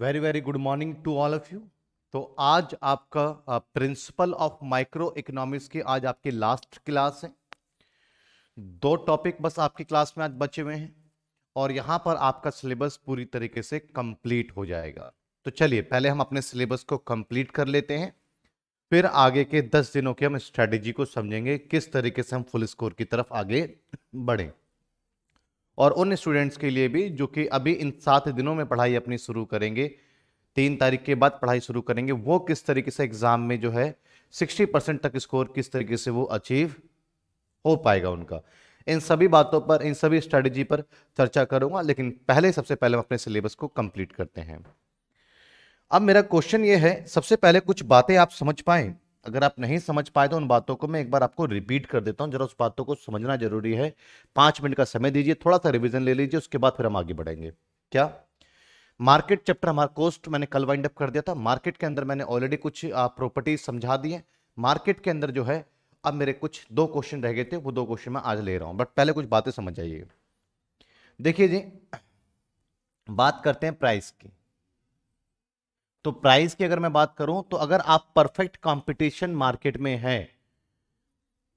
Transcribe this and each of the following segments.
very very good morning to all of you तो आज आपका प्रिंसिपल ऑफ माइक्रो इकोनॉमिक्स की आज आपकी लास्ट क्लास है दो टॉपिक बस आपकी क्लास में आज बचे हुए हैं और यहाँ पर आपका सिलेबस पूरी तरीके से कंप्लीट हो जाएगा तो चलिए पहले हम अपने सिलेबस को कंप्लीट कर लेते हैं फिर आगे के दस दिनों के हम स्ट्रैटेजी को समझेंगे किस तरीके से हम फुल स्कोर की तरफ आगे बढ़ें और उन स्टूडेंट्स के लिए भी जो कि अभी इन सात दिनों में पढ़ाई अपनी शुरू करेंगे तीन तारीख के बाद पढ़ाई शुरू करेंगे वो किस तरीके से एग्ज़ाम में जो है सिक्सटी परसेंट तक स्कोर किस तरीके से वो अचीव हो पाएगा उनका इन सभी बातों पर इन सभी स्ट्रैटेजी पर चर्चा करूंगा लेकिन पहले सबसे पहले हम अपने सिलेबस को कंप्लीट करते हैं अब मेरा क्वेश्चन ये है सबसे पहले कुछ बातें आप समझ पाएं अगर आप नहीं समझ पाए तो उन बातों को मैं एक बार आपको रिपीट कर देता हूं जरा उस बातों को समझना जरूरी है पांच मिनट का समय दीजिए थोड़ा सा रिविजन ले लीजिए उसके बाद फिर हम आगे बढ़ेंगे क्या मार्केट चैप्टर हमारा कोस्ट तो मैंने कल वाइंड अप कर दिया था मार्केट के अंदर मैंने ऑलरेडी कुछ प्रॉपर्टीज समझा दी है मार्केट के अंदर जो है अब मेरे कुछ दो क्वेश्चन रह गए थे वो दो क्वेश्चन मैं आज ले रहा हूं बट पहले कुछ बातें समझ आइए देखिए जी बात करते हैं प्राइस की तो प्राइस की अगर मैं बात करूं तो अगर आप परफेक्ट कंपटीशन मार्केट में है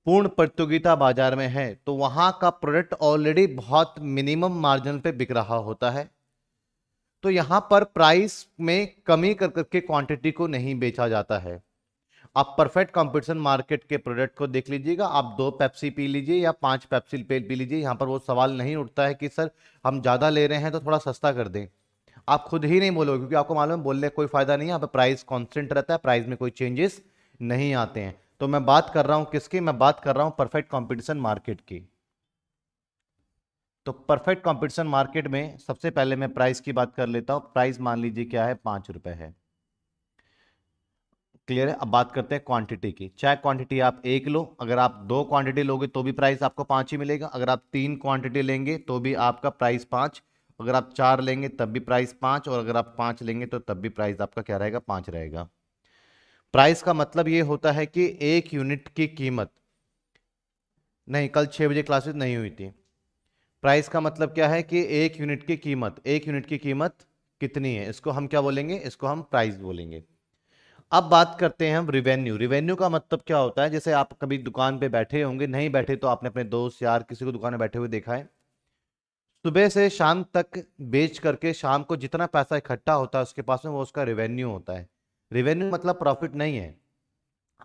पूर्ण प्रतियोगिता बाजार में है तो वहां का प्रोडक्ट ऑलरेडी बहुत मिनिमम मार्जिन पे बिक रहा होता है तो यहाँ पर प्राइस में कमी कर करके क्वांटिटी को नहीं बेचा जाता है आप परफेक्ट कंपटीशन मार्केट के प्रोडक्ट को देख लीजिएगा आप दो पेप्सी पी लीजिए या पांच पेप्सी पी लीजिए यहाँ पर वो सवाल नहीं उठता है कि सर हम ज़्यादा ले रहे हैं तो थोड़ा सस्ता कर दें आप खुद ही नहीं बोलोगे क्योंकि आपको मालूम है बोलने कोई फ़ायदा नहीं है यहाँ पर प्राइस कॉन्स्टेंट रहता है प्राइस में कोई चेंजेस नहीं आते हैं तो मैं बात कर रहा हूं किसकी मैं बात कर रहा हूं परफेक्ट कॉम्पिटिशन मार्केट की तो परफेक्ट कॉम्पिटिशन मार्केट में सबसे पहले मैं प्राइस की बात कर लेता हूं प्राइस मान लीजिए क्या है पांच रुपए है क्लियर है अब बात करते हैं क्वांटिटी की चाहे क्वांटिटी आप एक लो अगर आप दो क्वांटिटी लोगे तो भी प्राइस आपको पांच ही मिलेगा अगर आप तीन क्वांटिटी लेंगे तो भी आपका प्राइस पांच अगर आप चार लेंगे तब भी प्राइस पाँच और अगर आप पाँच लेंगे तो तब भी प्राइस आपका क्या रहेगा पाँच रहेगा प्राइस का मतलब ये होता है कि एक यूनिट की कीमत नहीं कल छः बजे क्लासेस नहीं हुई थी प्राइस का मतलब क्या है कि एक यूनिट की कीमत एक यूनिट की कीमत कितनी है इसको हम क्या बोलेंगे इसको हम प्राइस बोलेंगे अब बात करते हैं हम रिवेन्यू रिवेन्यू का मतलब क्या होता है जैसे आप कभी दुकान पे बैठे होंगे नहीं बैठे तो आपने अपने दोस्त यार किसी को दुकान में बैठे हुए देखा है सुबह से शाम तक बेच करके शाम को जितना पैसा इकट्ठा होता है उसके पास में वो उसका रेवेन्यू होता है रेवेन्यू मतलब प्रॉफिट नहीं है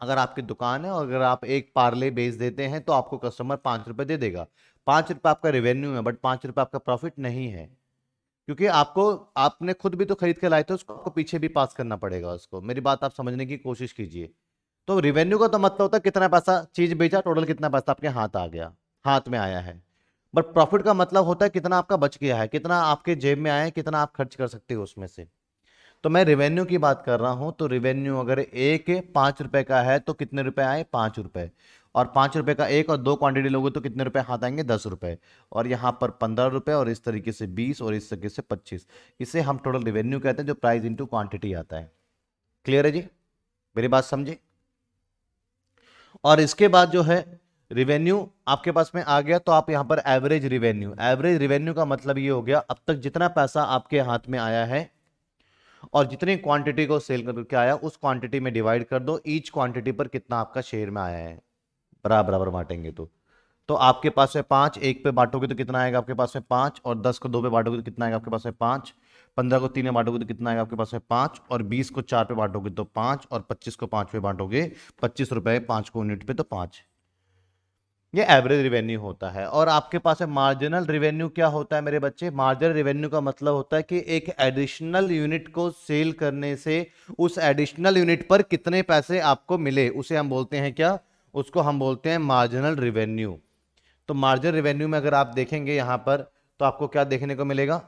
अगर आपकी दुकान है और अगर आप एक पार्ले बेच देते हैं तो आपको कस्टमर पाँच रुपये दे देगा पाँच रुपये आपका रेवेन्यू है बट पाँच रुपये आपका प्रॉफिट नहीं है क्योंकि आपको आपने खुद भी तो खरीद के लाए थे उसको आपको पीछे भी पास करना पड़ेगा उसको मेरी बात आप समझने की कोशिश कीजिए तो रिवेन्यू का तो मतलब होता है कितना पैसा चीज़ बेचा टोटल कितना पैसा आपके हाथ आ गया हाथ में आया है बट प्रॉफिट का मतलब होता है कितना आपका बच गया है कितना आपके जेब में आया है कितना आप खर्च कर सकते हो उसमें से तो मैं रेवेन्यू की बात कर रहा हूं तो रेवेन्यू अगर एक पाँच रुपए का है तो कितने रुपए आए पांच रुपए और पांच रुपए का एक और दो क्वांटिटी लोगे तो कितने रुपए हाथ आएंगे दस रुपए और यहाँ पर पंद्रह रुपए और इस तरीके से बीस और इस तरीके से पच्चीस इसे हम टोटल रेवेन्यू कहते हैं जो प्राइस इंटू क्वांटिटी आता है क्लियर है जी मेरी बात समझे और इसके बाद जो है रिवेन्यू आपके पास में आ गया तो आप यहाँ पर एवरेज रिवेन्यू एवरेज रिवेन्यू का मतलब ये हो गया अब तक जितना पैसा आपके हाथ में आया है और जितनी क्वांटिटी को सेल करके आया उस क्वांटिटी में डिवाइड कर दो ईच क्वांटिटी पर कितना आपका शेयर में आया है बराबर बराबर बांटेंगे तो तो आपके पास में पांच एक पे बांटोगे तो कितना आएगा आपके पास में पांच और दस को दो पे बांटोगे तो कितना आएगा आपके पास में पांच पंद्रह को तीन में बांटोगे तो कितना आएगा आपके पास में पांच और बीस को चार पे बांटोगे तो पांच और पच्चीस को पांच पे बांटोगे पच्चीस रुपए पांच को यूनिट पे तो पांच ये एवरेज रिवेन्यू होता है और आपके पास है मार्जिनल रिवेन्यू क्या होता है मेरे बच्चे मार्जिनल रिवेन्यू का मतलब होता है कि एक एडिशनल यूनिट को सेल करने से उस एडिशनल यूनिट पर कितने पैसे आपको मिले उसे हम बोलते हैं क्या उसको हम बोलते हैं मार्जिनल रिवेन्यू तो मार्जिनल रिवेन्यू में अगर आप देखेंगे यहां पर तो आपको क्या देखने को मिलेगा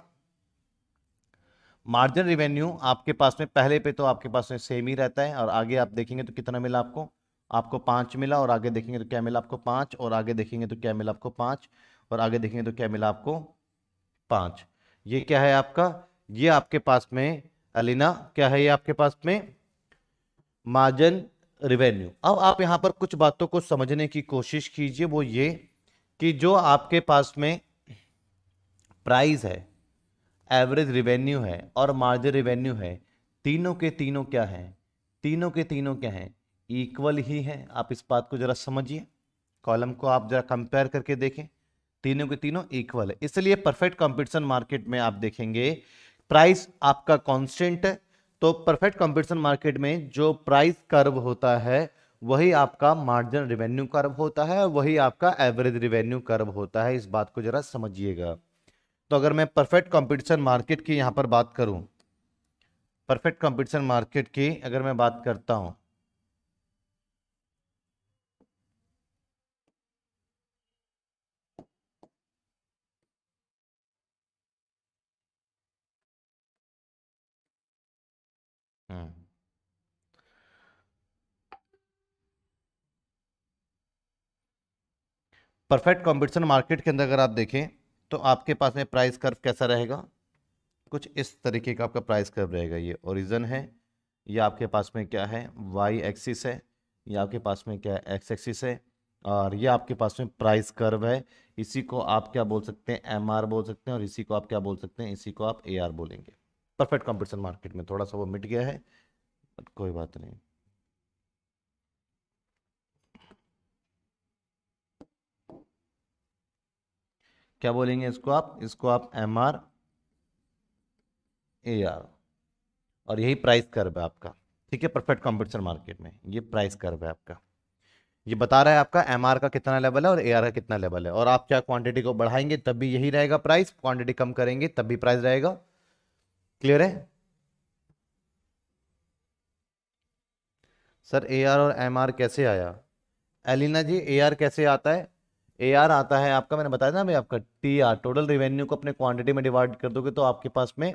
मार्जिनल रिवेन्यू आपके पास में पहले पे तो आपके पास में सेम ही रहता है और आगे आप देखेंगे तो कितना मिला आपको आपको पाँच मिला और आगे देखेंगे तो क्या मिला आपको पाँच और आगे देखेंगे तो क्या मिला आपको पाँच और आगे देखेंगे तो क्या मिला आपको पाँच ये क्या है आपका ये आपके पास में अलिना क्या है ये आपके पास में मार्जिन रिवेन्यू अब आप यहाँ पर कुछ बातों को समझने की कोशिश कीजिए वो ये कि जो आपके पास में प्राइस है एवरेज रिवेन्यू है और मार्जिन रिवेन्यू है तीनों के तीनों क्या हैं तीनों के तीनों क्या हैं इक्वल ही हैं आप इस बात को जरा समझिए कॉलम को आप जरा कंपेयर करके देखें तीनों के तीनों इक्वल है इसलिए परफेक्ट कंपटीशन मार्केट में आप देखेंगे प्राइस आपका कांस्टेंट है तो परफेक्ट कंपटीशन मार्केट में जो प्राइस कर्व होता है वही आपका मार्जिन रिवेन्यू कर्व होता है वही आपका एवरेज रिवेन्यू कर्व होता है इस बात को जरा समझिएगा तो अगर मैं परफेक्ट कॉम्पिटिशन मार्केट की यहाँ पर बात करूँ परफेक्ट कॉम्पिटिशन मार्केट की अगर मैं बात करता हूँ परफेक्ट कॉम्पिटिशन मार्केट के अंदर अगर आप देखें तो आपके पास में प्राइस कर्व कैसा रहेगा कुछ इस तरीके का आपका प्राइस कर्व रहेगा ये ओरिजन है ये आपके पास में क्या है वाई एक्सिस है ये आपके पास में क्या है एक्स एक्सिस है और ये आपके पास में प्राइस कर्व है इसी को आप क्या बोल सकते हैं एम बोल सकते हैं और इसी को आप क्या बोल सकते हैं इसी को आप ए बोलेंगे परफेक्ट कंपटीशन मार्केट में थोड़ा सा वो मिट गया है कोई बात नहीं क्या बोलेंगे इसको आप इसको आप एम आर ए आर और यही प्राइस कर्व है आपका ठीक है परफेक्ट कॉम्पिटिशन मार्केट में ये प्राइस कर्व है आपका ये बता रहा है आपका एम का कितना लेवल है और ए का कितना लेवल है और आप क्या क्वांटिटी को बढ़ाएंगे तब भी यही रहेगा प्राइस क्वांटिटी कम करेंगे तब भी प्राइस रहेगा क्लियर है सर ए और एम कैसे आया एलिना जी ए कैसे आता है ए आर आता है आपका मैंने बताया ना भाई आपका टी आर टोटल रिवेन्यू को अपने क्वांटिटी में डिवाइड कर दोगे तो आपके पास में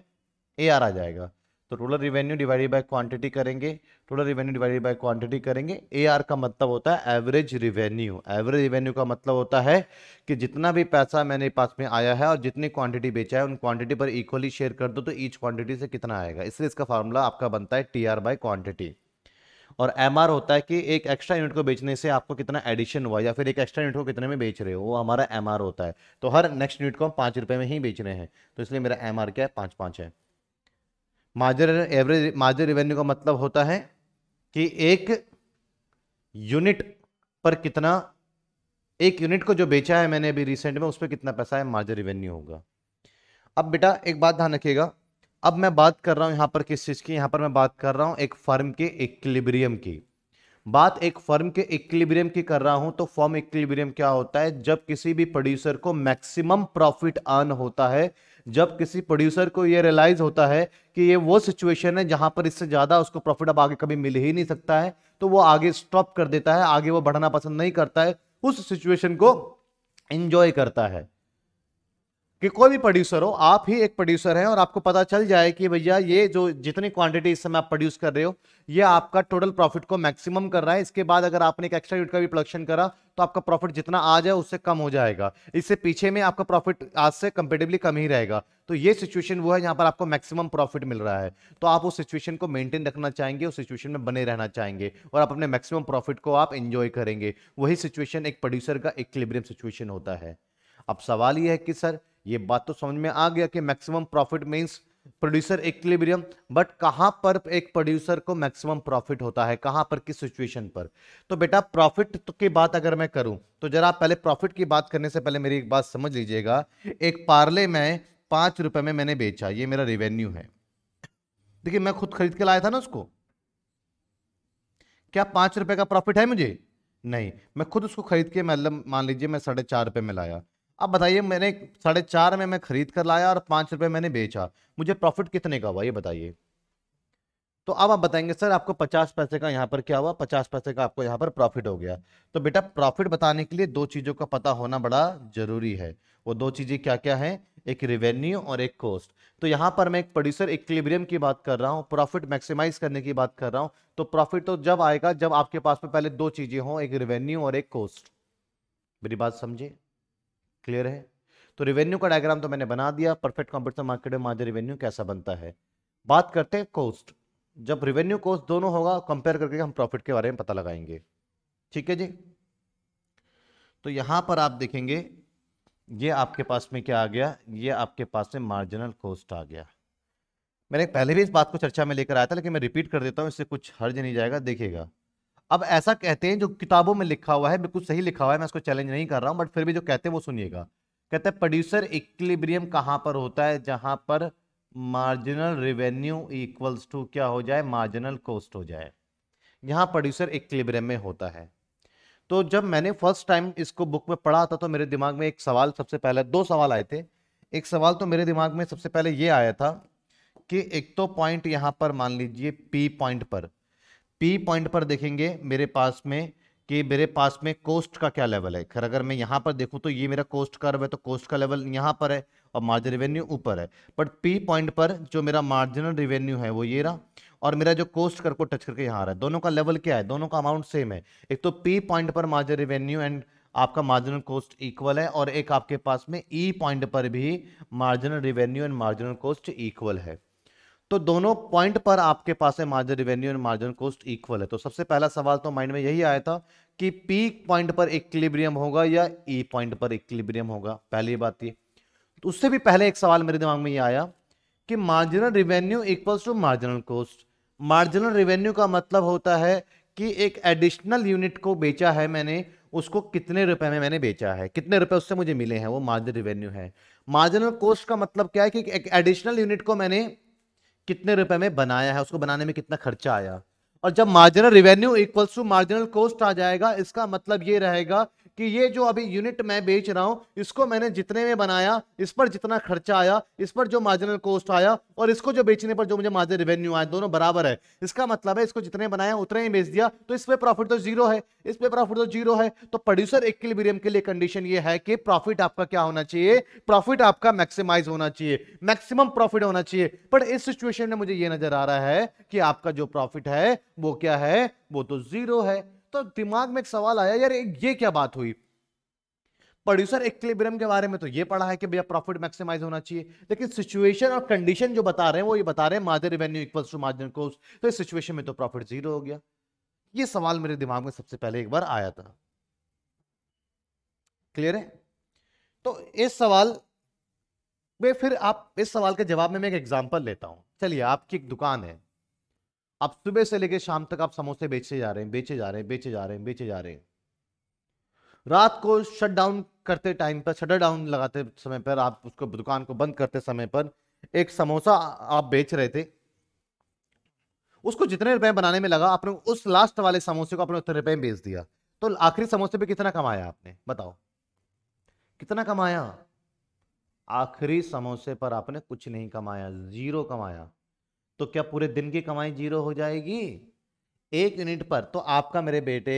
ए आर आ जाएगा तो total revenue divided by quantity करेंगे total revenue divided by quantity करेंगे ए आर का मतलब होता है एवरेज रिवेन्यू एवरेज रिवेन्यू का मतलब होता है कि जितना भी पैसा मैंने पास में आया है और जितनी क्वांटिटी बेचा है उन क्वांटिटी पर इक्वली शेयर कर दो तो ईच क्वांटिटी से कितना आएगा इसलिए इसका फार्मूला आपका बनता है टी आर बाय क्वांटिटी और एम होता है कि एक एक्स्ट्रा यूनिट को बेचने से आपको कितना एडिशन हुआ या फिर एक एक्स्ट्रा यूनिट को कितने में बेच रहे हो वो हमारा एम होता है तो हर नेक्स्ट यूनिट को हम पाँच रुपये में ही बेच रहे हैं तो इसलिए मेरा एम क्या है पाँच पाँच है मार्जर एवरेज मार्जर रिवेन्यू का मतलब होता है कि एक यूनिट पर कितना एक यूनिट को जो बेचा है मैंने अभी रिसेंट में उस पर कितना पैसा है मार्जर रिवेन्यू होगा अब बेटा एक बात ध्यान रखिएगा अब मैं बात कर रहा हूँ यहाँ पर किस चीज़ की यहां पर मैं बात कर रहा हूँ एक फर्म के इक्लिब्रियम की बात एक फर्म के इक्लिब्रियम की कर रहा हूं तो फर्म इक्लिब्रियम क्या होता है जब किसी भी प्रोड्यूसर को मैक्सिमम प्रॉफिट आन होता है जब किसी प्रोड्यूसर को ये रियलाइज होता है कि ये वो सिचुएशन है जहां पर इससे ज्यादा उसको प्रॉफिट अब आगे कभी मिल ही नहीं सकता है तो वो आगे स्टॉप कर देता है आगे वो बढ़ना पसंद नहीं करता है उस सिचुएशन को इंजॉय करता है कि कोई भी प्रोड्यूसर हो आप ही एक प्रोड्यूसर हैं और आपको पता चल जाए कि भैया ये जो जितनी क्वांटिटी इस समय आप प्रोड्यूस कर रहे हो ये आपका टोटल प्रॉफिट को मैक्सिमम कर रहा है इसके बाद अगर आपने एक एक्स्ट्रा यूनिट का भी प्रोडक्शन करा तो आपका प्रॉफिट जितना आ जाए उससे कम हो जाएगा इससे पीछे में आपका प्रॉफिट आज से कंपेटिवली कम ही रहेगा तो ये सिचुएशन वो है जहाँ पर आपको मैक्सिमम प्रॉफिट मिल रहा है तो आप उस सिचुएशन को मेंटेन रखना चाहेंगे उस सिचुएशन में बने रहना चाहेंगे और आप अपने मैक्सिमम प्रॉफिट को आप इंजॉय करेंगे वही सिचुएशन एक प्रोड्यूसर का एक सिचुएशन होता है अब सवाल यह है कि सर ये बात तो समझ में आ गया कि maximum profit means producer equilibrium but कहां पर एक प्रोड्यूसर को मैक्सिमम प्रॉफिट होता है कहां पर किस सिचुएशन पर तो बेटा प्रॉफिट तो की बात अगर मैं करूं तो जरा पहले प्रॉफिट की बात करने से पहले मेरी एक बात समझ लीजिएगा एक पार्ले में पांच रुपए में मैंने बेचा ये मेरा रेवेन्यू है देखिए मैं खुद खरीद के लाया था ना उसको क्या पांच रुपए का प्रॉफिट है मुझे नहीं मैं खुद उसको खरीद के मतलब मान लीजिए मैं साढ़े चार रुपए में लाया अब बताइए मैंने साढ़े चार में मैं खरीद कर लाया और पांच रुपये मैंने बेचा मुझे प्रॉफिट कितने का हुआ ये बताइए तो अब आप बताएंगे सर आपको पचास पैसे का यहाँ पर क्या हुआ पचास पैसे का आपको यहाँ पर प्रॉफिट हो गया तो बेटा प्रॉफिट बताने के लिए दो चीज़ों का पता होना बड़ा जरूरी है वो दो चीज़ें क्या क्या है एक रेवेन्यू और एक कॉस्ट तो यहाँ पर मैं एक प्रोड्यूसर इक्विलिब्रियम की बात कर रहा हूँ प्रॉफिट मैक्सिमाइज करने की बात कर रहा हूँ तो प्रॉफिट तो जब आएगा जब आपके पास में पहले दो चीज़ें हों एक रेवेन्यू और एक कॉस्ट मेरी बात समझे क्लियर है तो रिवेन्यू का डायग्राम तो मैंने बना दिया परफेक्ट कंप्यूटर मार्केट में मार्जिन रिवेन्यू कैसा बनता है बात करते हैं कॉस्ट जब रेवेन्यू कॉस्ट दोनों होगा कंपेयर करके हम प्रॉफिट के बारे में पता लगाएंगे ठीक है जी तो यहां पर आप देखेंगे ये आपके पास में क्या आ गया ये आपके पास में मार्जिनल कॉस्ट आ गया मैंने पहले भी इस बात को चर्चा में लेकर आया था लेकिन मैं रिपीट कर देता हूँ इससे कुछ हर्ज नहीं जाएगा देखिएगा अब ऐसा कहते हैं जो किताबों में लिखा हुआ है बिल्कुल सही लिखा हुआ है मैं इसको चैलेंज नहीं कर रहा हूँ बट फिर भी जो कहते हैं वो सुनिएगा कहते हैं प्रोड्यूसर इक्लिब्रियम कहाँ पर होता है जहाँ पर मार्जिनल रिवेन्यू इक्वल्स टू क्या हो जाए मार्जिनल कॉस्ट हो जाए यहाँ प्रोड्यूसर इक्लिब्रियम में होता है तो जब मैंने फर्स्ट टाइम इसको बुक में पढ़ा था तो मेरे दिमाग में एक सवाल सबसे पहले दो सवाल आए थे एक सवाल तो मेरे दिमाग में सबसे पहले ये आया था कि एक तो पॉइंट यहाँ पर मान लीजिए पी पॉइंट पर पी पॉइंट पर देखेंगे मेरे पास में कि मेरे पास में कोस्ट का क्या लेवल है खैर अगर मैं यहाँ पर देखूँ तो ये मेरा कोस्ट कर्व है तो कोस्ट का लेवल यहाँ पर है और मार्जिन रेवेन्यू ऊपर है बट पी पॉइंट पर जो मेरा मार्जिनल रिवेन्यू है वो ये रहा और मेरा जो कोस्ट कर को टच करके यहाँ आ रहा है दोनों का लेवल क्या है दोनों का अमाउंट सेम है एक तो पी पॉइंट पर मार्जिन रिवेन्यू एंड आपका मार्जिनल कोस्ट इक्वल है और एक आपके पास में ई e पॉइंट पर भी marginal revenue and marginal cost equal है तो दोनों पॉइंट पर आपके पास है margin revenue and margin cost equal है तो सबसे पहला सवाल तो माइंड में यही आया था कि पी पॉइंट पर इक्लिब्रियम होगा या ई e पॉइंट पर इक्लिब्रियम होगा पहली बात ये तो उससे भी पहले एक सवाल मेरे दिमाग में ये आया कि marginal revenue equals to marginal cost marginal revenue का मतलब होता है कि एक एडिशनल यूनिट को बेचा है मैंने उसको कितने रुपए में मैंने बेचा है कितने रुपए उससे मुझे मिले हैं वो मार्जिन रिवेन्यू है मार्जिनल कॉस्ट का मतलब क्या है कि एक एडिशनल यूनिट को मैंने कितने रुपए में बनाया है उसको बनाने में कितना खर्चा आया और जब marginal revenue equals to marginal cost आ जाएगा इसका मतलब ये रहेगा कि ये जो अभी यूनिट मैं बेच रहा हूं इसको मैंने जितने में बनाया इस पर जितना खर्चा आया इस पर जो मार्जिनल कॉस्ट आया और इसको जो बेचने पर जो मुझे मार्जिन रेवेन्यू आया दोनों बराबर है इसका मतलब है इसको जितने बनाया उतने ही बेच दिया तो इस पर प्रॉफिट तो जीरो है इस पर प्रॉफिट तो जीरो है तो प्रोड्यूसर एक के लिए कंडीशन ये है कि प्रॉफिट आपका क्या होना चाहिए प्रॉफिट आपका मैक्सिमाइज होना चाहिए मैक्सिमम प्रॉफिट होना चाहिए पर इस सिचुएशन में मुझे ये नजर आ रहा है कि आपका जो प्रॉफिट है वो क्या है वो तो जीरो है तो दिमाग में एक सवाल आया यार ये क्या बात हुई प्रोड्यूसर एक्लिब्रियम के बारे में तो ये पढ़ा है कि भैया प्रॉफिट मैक्सिमाइज होना चाहिए लेकिन सिचुएशन और कंडीशन जो बता रहे हैं वो ये बता रहे हैं margin revenue equal to margin cost तो इस सिचुएशन में तो प्रॉफिट जीरो हो गया ये सवाल मेरे दिमाग में सबसे पहले एक बार आया था क्लियर है तो इस सवाल में फिर आप इस सवाल के जवाब में मैं एक एग्जाम्पल लेता हूं चलिए आपकी एक दुकान है आप सुबह से लेकर शाम तक आप समोसे बेचे जा रहे हैं बेचे जा रहे हैं बेचे जा रहे हैं बेचे जा रहे हैं रात को शट डाउन करते टाइम पर शटर डाउन लगाते समय पर आप उसको दुकान को बंद करते समय पर एक समोसा आप बेच रहे थे उसको जितने रुपए बनाने में लगा आपने उस लास्ट वाले समोसे को आपने उतने रुपए में बेच दिया तो आखिरी समोसे पे कितना कमाया आपने बताओ कितना कमाया आखिरी समोसे पर आपने कुछ नहीं कमाया जीरो कमाया तो क्या पूरे दिन की कमाई जीरो हो जाएगी एक यूनिट पर तो आपका मेरे बेटे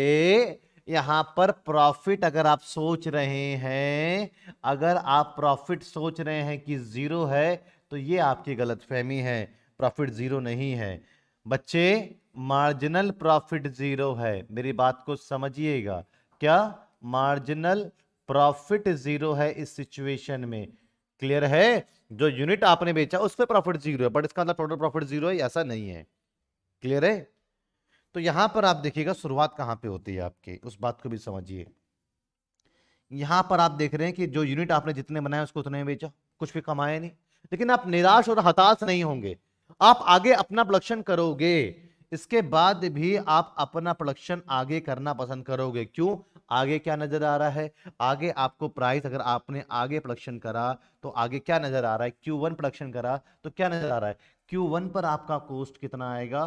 यहां पर प्रॉफिट अगर आप सोच रहे हैं अगर आप प्रॉफिट सोच रहे हैं कि जीरो है तो ये आपकी गलतफहमी है प्रॉफिट जीरो नहीं है बच्चे मार्जिनल प्रॉफिट जीरो है मेरी बात को समझिएगा क्या मार्जिनल प्रॉफिट जीरो है इस सिचुएशन में क्लियर है जो यूनिट आपने बेचा उस पर प्रॉफिट जीरो है बट इसका अंदर टोटल प्रॉफिट जीरो है ऐसा नहीं है क्लियर है तो यहां पर आप देखिएगा शुरुआत कहां पे होती है आपके उस बात को भी समझिए यहां पर आप देख रहे हैं कि जो यूनिट आपने जितने बनाए उसको उतने बेचा कुछ भी कमाया नहीं लेकिन आप निराश और हताश नहीं होंगे आप आगे अपना प्रोडक्शन करोगे इसके बाद भी आप अपना प्रोडक्शन आगे करना पसंद करोगे क्यों आगे क्या नजर आ रहा है आगे आपको प्राइस अगर आपने आगे प्रोडक्शन करा तो आगे क्या नजर आ रहा है क्यू वन प्रोडक्शन करा तो क्या नजर आ रहा है क्यू वन पर आपका कॉस्ट कितना आएगा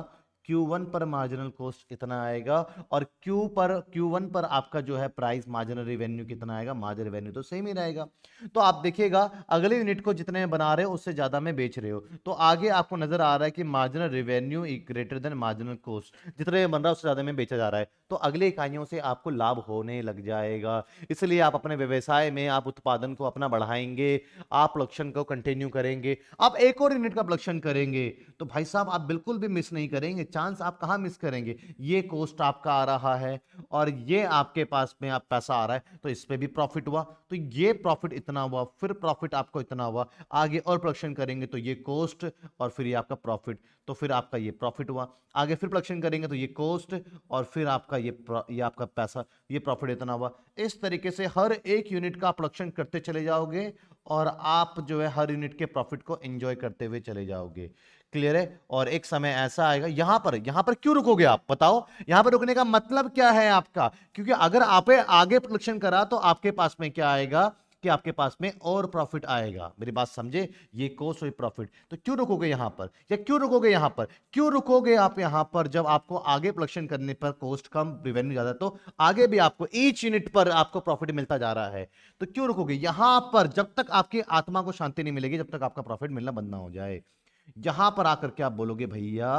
Q1 पर मार्जिनल कॉस्ट इतना आएगा और Q पर Q1 पर आपका जो है प्राइस मार्जिनल रेवेन्यू कितना आएगा मार्जिन रेवेन्यू तो सेम ही रहेगा तो आप देखिएगा अगले यूनिट को जितने बना रहे हो उससे ज़्यादा में बेच रहे हो तो आगे आपको नजर आ रहा है कि marginal revenue greater than marginal cost जितने बन रहा है उससे ज़्यादा में बेचा जा रहा है तो अगले इकाइयों से आपको लाभ होने लग जाएगा इसलिए आप अपने व्यवसाय में आप उत्पादन को अपना बढ़ाएंगे आप प्रोडक्शन को कंटिन्यू करेंगे आप एक और यूनिट का प्रोडक्शन करेंगे तो भाई साहब आप बिल्कुल भी मिस नहीं करेंगे चांस आप कहाँ मिस करेंगे ये कोस्ट आपका आ रहा है और ये आपके पास में आप पैसा आ रहा है तो इस पर भी प्रॉफिट हुआ तो ये प्रॉफिट इतना हुआ फिर प्रॉफिट आपको इतना हुआ आगे और प्रोडक्शन करेंगे तो ये कोस्ट और फिर ये आपका प्रॉफिट तो फिर आपका ये प्रॉफिट हुआ आगे फिर प्रोडक्शन करेंगे तो ये कॉस्ट और फिर आपका ये ये आपका पैसा ये प्रॉफिट इतना हुआ इस तरीके से हर एक यूनिट का प्रोडक्शन करते चले जाओगे और आप जो है हर यूनिट के प्रॉफिट को एंजॉय करते हुए चले जाओगे क्लियर है और एक समय ऐसा आएगा यहां पर यहां पर क्यों रुकोगे आप बताओ यहां पर रुकने का मतलब क्या है आपका क्योंकि अगर आप आगे प्रोडक्शन करा तो आपके पास में क्या आएगा कि आपके पास में और प्रॉफिट आएगा मेरी बात समझे ये कोर्स और प्रॉफिट तो क्यों रुकोगे यहां पर या क्यों रुकोगे यहां पर क्यों रुकोगे आप यहां पर जब आपको आगे प्रोडक्शन करने पर कोस्ट कम रिवेन्यू ज़्यादा तो आगे भी आपको ईच यूनिट पर आपको प्रॉफिट मिलता जा रहा है तो क्यों रुकोगे यहां पर जब तक आपकी आत्मा को शांति नहीं मिलेगी जब तक आपका प्रॉफिट मिलना बंद ना हो जाए यहां पर आकर के आप बोलोगे भैया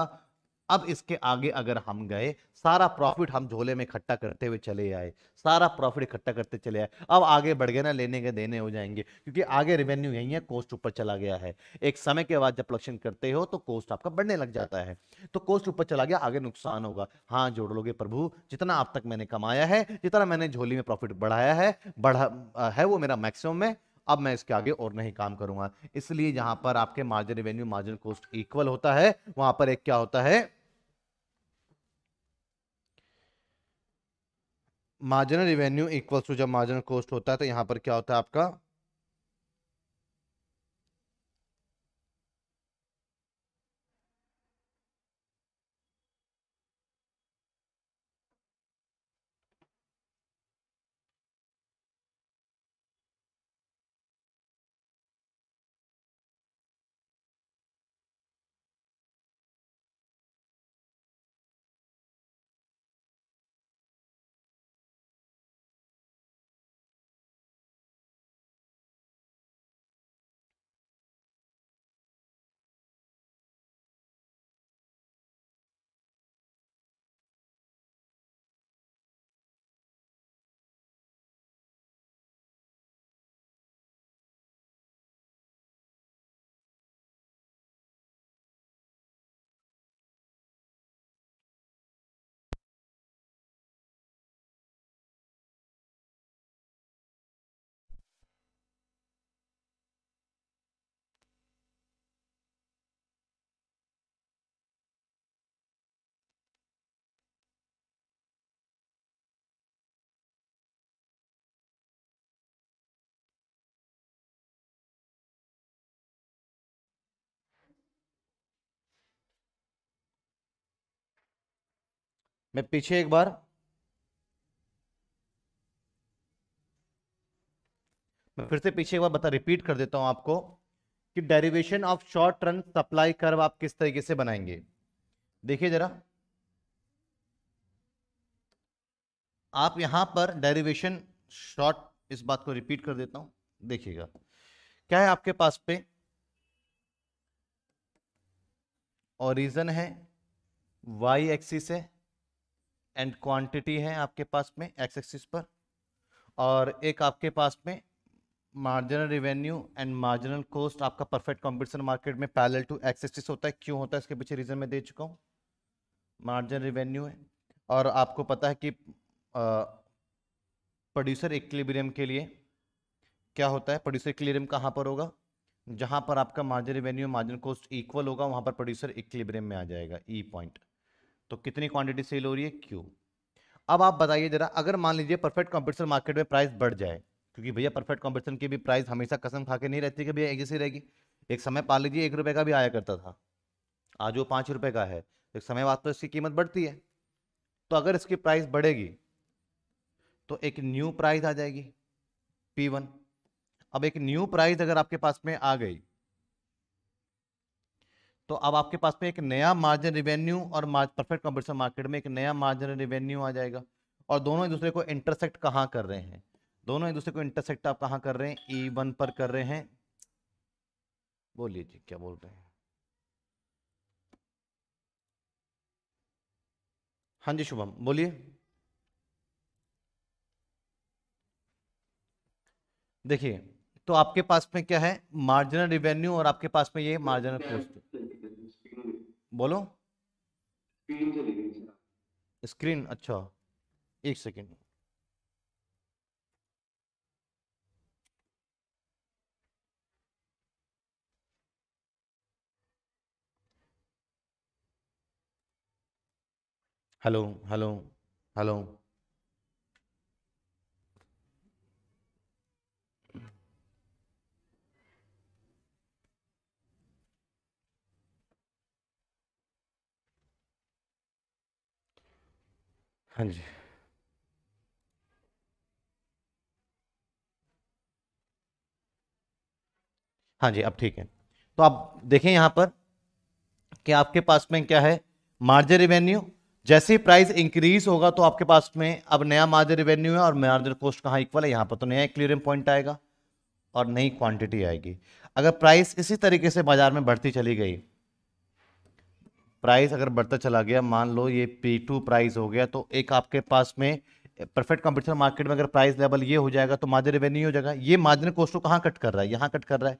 अब इसके आगे अगर हम गए सारा प्रॉफिट हम झोले में इकट्ठा करते हुए चले आए सारा प्रॉफिट इकट्ठा करते चले आए अब आगे बढ़ गए ना लेने के देने हो जाएंगे क्योंकि आगे रेवेन्यू यही है कोस्ट ऊपर चला गया है एक समय के बाद जब प्रोडक्शन करते हो तो कोस्ट आपका बढ़ने लग जाता है तो कोस्ट ऊपर चला गया आगे नुकसान होगा हाँ जोड़ लोगे प्रभु जितना अब तक मैंने कमाया है जितना मैंने झोली में प्रॉफिट बढ़ाया है बढ़ा है वो मेरा मैक्सिमम है अब मैं इसके आगे और नहीं काम करूंगा इसलिए जहां पर आपके margin revenue margin cost equal होता है वहां पर एक क्या होता है मार्जिनल रिवेन्यू इक्वल्स टू जब मार्जिनल कॉस्ट होता है तो यहाँ पर क्या होता है आपका मैं पीछे एक बार मैं फिर से पीछे एक बार बता रिपीट कर देता हूं आपको कि derivation of short run supply curve आप किस तरीके से बनाएंगे देखिए जरा आप यहां पर डेरिवेशन शॉर्ट इस बात को रिपीट कर देता हूं देखिएगा क्या है आपके पास पे और रीजन है वाई एक्सिस है एंड क्वांटिटी है आपके पास में एक्स एक्सिस पर और एक आपके पास में marginal revenue and marginal cost आपका परफेक्ट कॉम्पिटिशन मार्केट में पैरेलल टू एक्स एक्सिस होता है क्यों होता है इसके पीछे रीज़न मैं दे चुका हूँ मार्जिन रिवेन्यू है और आपको पता है कि प्रोड्यूसर इक्लिब्रियम के लिए क्या होता है प्रोड्यूसर इक्लिब्रियम कहाँ पर होगा जहाँ पर आपका margin revenue margin cost equal होगा वहाँ पर प्रोड्यूसर इक्लिब्रियम में आ जाएगा ई पॉइंट तो कितनी क्वांटिटी सेल हो रही है क्यू अब आप बताइए जरा अगर मान लीजिए परफेक्ट कॉम्पिटिशन मार्केट में प्राइस बढ़ जाए क्योंकि भैया परफेक्ट कॉम्पिटिशन की भी प्राइस हमेशा कसम खा के नहीं रहती कि भैया एक जैसी रहेगी एक समय पा लीजिए एक रुपये का भी आया करता था आज वो पाँच रुपये का है एक समय बाद तो इसकी कीमत बढ़ती है तो अगर इसकी प्राइस बढ़ेगी तो एक न्यू प्राइस आ जाएगी पी वन अब एक न्यू प्राइस अगर आपके पास में आ गई तो अब आपके पास तो में एक नया मार्जिन रिवेन्यू और परफेक्ट कॉम्पिटिशन मार्केट में एक नया मार्जिन रिवेन्यू आ जाएगा और दोनों एक दूसरे को इंटरसेक्ट कहाँ कर रहे हैं दोनों एक दूसरे को इंटरसेक्ट आप कहाँ कर रहे हैं ई e वन पर कर रहे हैं बोलिए जी क्या बोल रहे हैं हाँ जी शुभम बोलिए देखिए तो आपके पास में क्या है मार्जिनल रिवेन्यू और आपके पास में ये मार्जिनल कॉस्ट बोलो स्क्रीन स्क्रीन अच्छा एक सेकेंड हेलो हेलो हेलो हाँ जी हाँ जी अब ठीक है तो आप देखें यहाँ पर कि आपके पास में क्या है मार्जिन रिवेन्यू जैसे ही प्राइस इंक्रीज होगा तो आपके पास में अब नया मार्जिन रिवेन्यू है और मार्जिन कॉस्ट कहाँ इक्वल है यहाँ पर तो नया क्लियरिंग पॉइंट आएगा और नई क्वांटिटी आएगी अगर प्राइस इसी तरीके से बाजार में बढ़ती चली गई प्राइस अगर बढ़ता चला गया मान लो ये पी टू प्राइस हो गया तो एक आपके पास में परफेक्ट कंपटीशन मार्केट में अगर प्राइस लेवल ये हो जाएगा तो मार्जिन रेवेन्यू हो जाएगा ये मार्जिन कोस्ट को कहाँ कट कर रहा है यहाँ कट कर रहा है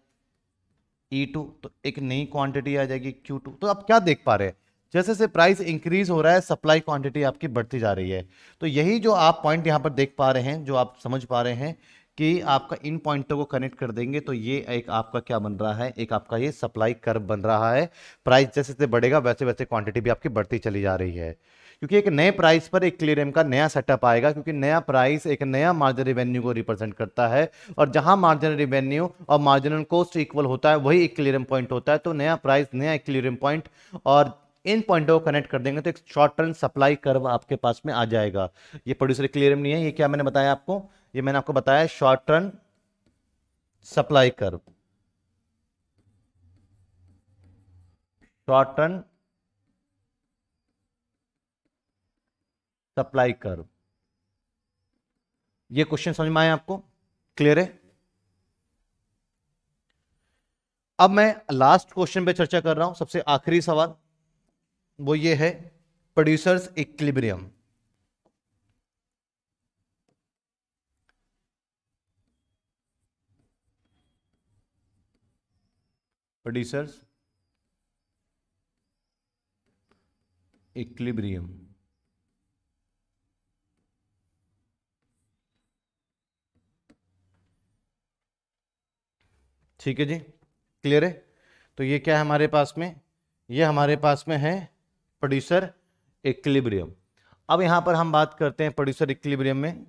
ई e टू तो एक नई क्वांटिटी आ जाएगी क्यू टू तो आप क्या देख पा रहे हैं जैसे जैसे प्राइस इंक्रीज हो रहा है सप्लाई क्वांटिटी आपकी बढ़ती जा रही है तो यही जो आप पॉइंट यहाँ पर देख पा रहे हैं जो आप समझ पा रहे हैं कि आपका इन पॉइंटों को कनेक्ट कर देंगे तो ये एक आपका क्या बन रहा है एक आपका ये सप्लाई कर्व बन रहा है प्राइस जैसे जैसे बढ़ेगा वैसे वैसे क्वांटिटी भी आपकी बढ़ती चली जा रही है क्योंकि एक नए प्राइस पर एक क्लियर का नया सेटअप आएगा क्योंकि नया प्राइस एक नया मार्जिन रिवेन्यू को रिप्रेजेंट करता है और जहां मार्जिन रिवेन्यू और मार्जिनल कॉस्ट इक्वल होता है वही एक क्लियर पॉइंट होता है तो नया प्राइस नया एक क्लियर पॉइंट और इन पॉइंटों को कनेक्ट कर देंगे तो एक शॉर्ट टर्म सप्लाई कर्व आपके पास में आ जाएगा ये प्रोड्यूसर क्लियर नहीं है ये क्या मैंने बताया आपको ये मैंने आपको बताया short term supply curve short term supply curve ये क्वेश्चन समझ में आया आपको क्लियर है अब मैं लास्ट क्वेश्चन पे चर्चा कर रहा हूं सबसे आखिरी सवाल वो ये है प्रोड्यूसर्स इक्लिब्रियम प्रोड्यूसर्स इक्लिब्रियम ठीक है जी क्लियर है तो ये क्या है हमारे पास में ये हमारे पास में है प्रोड्यूसर इक्लिब्रियम अब यहां पर हम बात करते हैं प्रोड्यूसर इक्लिब्रियम में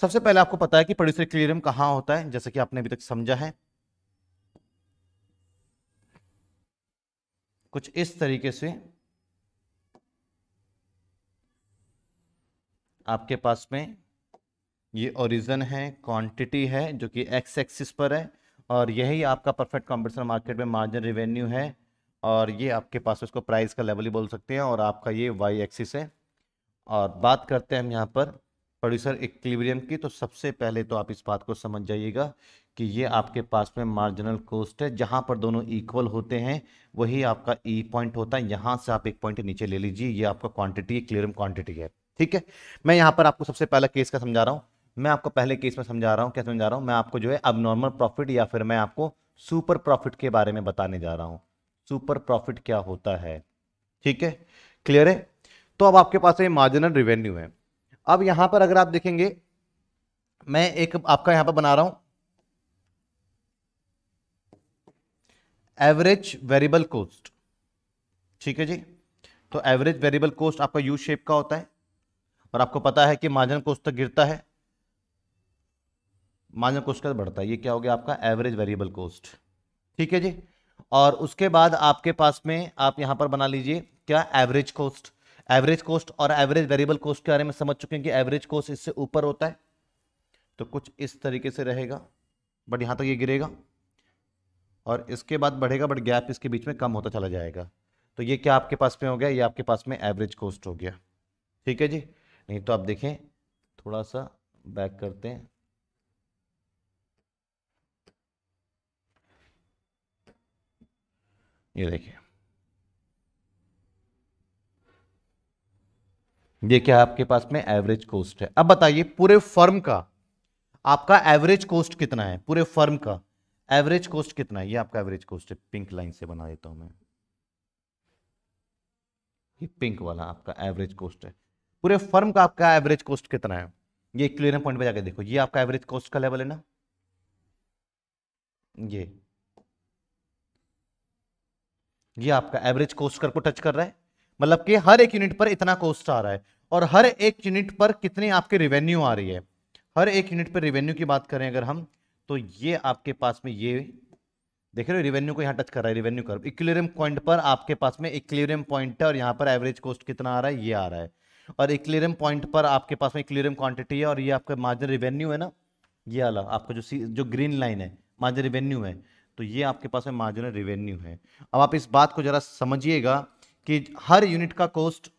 सबसे पहले आपको पता है कि प्रोड्यूसर इक्लिब्रियम कहां होता है जैसे कि आपने अभी तक समझा है कुछ इस तरीके से आपके पास में ये ओरिजन है क्वांटिटी है जो कि एक्स एक्सिस पर है और यही आपका परफेक्ट कॉम्पिटिशन मार्केट में मार्जिन रिवेन्यू है और ये आपके पास उसको प्राइस का लेवल ही बोल सकते हैं और आपका ये वाई एक्सिस है और बात करते हैं हम यहाँ पर प्रोड्यूसर इक्लिब्रियम की तो सबसे पहले तो आप इस बात को समझ जाइएगा कि ये आपके पास में मार्जिनल कॉस्ट है जहाँ पर दोनों इक्वल होते हैं वही आपका ई e पॉइंट होता है यहाँ से आप एक पॉइंट नीचे ले लीजिए ये आपका क्वांटिटी क्लियरम क्वांटिटी है ठीक है मैं यहाँ पर आपको सबसे पहला केस का समझा रहा हूँ मैं आपको पहले केस में समझा रहा हूँ क्या समझा रहा हूँ मैं आपको जो है अब नॉर्मल प्रॉफिट या फिर मैं आपको सुपर प्रॉफिट के बारे में बताने जा रहा हूँ सुपर प्रॉफिट क्या होता है ठीक है क्लियर है तो अब आपके पास ये मार्जिनल रिवेन्यू है अब यहाँ पर अगर आप देखेंगे मैं एक आपका यहाँ पर बना रहा हूँ एवरेज वेरिएबल कोस्ट ठीक है जी तो एवरेज वेरिएबल कोस्ट आपका यू शेप का होता है और आपको पता है कि मार्जिनल कोस्ट तक गिरता है मार्जिनल कॉस्ट का बढ़ता है ये क्या हो गया आपका एवरेज वेरिएबल कॉस्ट ठीक है जी और उसके बाद आपके पास में आप यहाँ पर बना लीजिए क्या एवरेज कॉस्ट एवरेज कॉस्ट और एवरेज वेरिएबल कॉस्ट के बारे में समझ चुके हैं कि एवरेज कॉस्ट इससे ऊपर होता है तो कुछ इस तरीके से रहेगा बट यहाँ तक ये गिरेगा और इसके बाद बढ़ेगा बट गैप इसके बीच में कम होता चला जाएगा तो ये क्या आपके पास में हो गया ये आपके पास में एवरेज कॉस्ट हो गया ठीक है जी नहीं तो आप देखें थोड़ा सा बैक करते हैं ये देखिए ये क्या आपके पास में एवरेज कॉस्ट है अब बताइए पूरे फर्म का आपका एवरेज कॉस्ट कितना है पूरे फर्म का एवरेज कॉस्ट कितना है ये आपका एवरेज कॉस्ट है पिंक लाइन से बना देता हूं मैं ये पिंक वाला आपका एवरेज कॉस्ट है पूरे फर्म का आपका एवरेज कॉस्ट कितना है ये क्लियर पॉइंट पे जाके देखो ये आपका एवरेज कॉस्ट का लेवल है ना ये ये आपका एवरेज कोस्ट कर को टच कर रहा है मतलब कि हर एक यूनिट पर इतना कोस्ट आ रहा है और हर एक यूनिट पर कितनी आपके रिवेन्यू आ रही है हर एक यूनिट पर रिवेन्यू की बात करें अगर हम तो ये आपके पास में ये देख रहे हो रिवेन्यू को यहाँ टच कर रहा है रिवेन्यू कर इक्लेरियम पॉइंट पर आपके पास में इक्लेरियम पॉइंट है और यहाँ पर एवरेज कॉस्ट कितना आ रहा है ये आ रहा है और इक्लेरियम पॉइंट पर आपके पास में इक्लेरियम क्वांटिटी है और ये आपका मार्जिन रिवेन्यू है ना ये आला आपका जो सी जो ग्रीन लाइन है मार्जिन रिवेन्यू है तो ये आपके पास है मार्जिनल रेवेन्यू है अब आप इस बात को जरा समझिएगा कि हर यूनिट का कॉस्ट